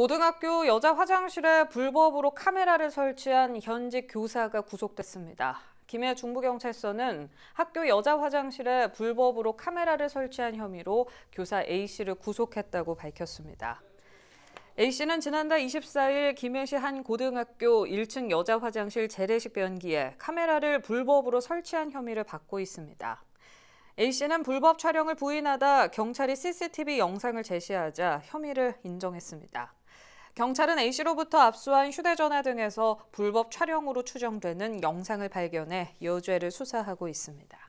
고등학교 여자 화장실에 불법으로 카메라를 설치한 현직 교사가 구속됐습니다. 김해 중부경찰서는 학교 여자 화장실에 불법으로 카메라를 설치한 혐의로 교사 A씨를 구속했다고 밝혔습니다. A씨는 지난달 24일 김해시 한 고등학교 1층 여자 화장실 재래식 변기에 카메라를 불법으로 설치한 혐의를 받고 있습니다. A씨는 불법 촬영을 부인하다 경찰이 CCTV 영상을 제시하자 혐의를 인정했습니다. 경찰은 A씨로부터 압수한 휴대전화 등에서 불법 촬영으로 추정되는 영상을 발견해 여죄를 수사하고 있습니다.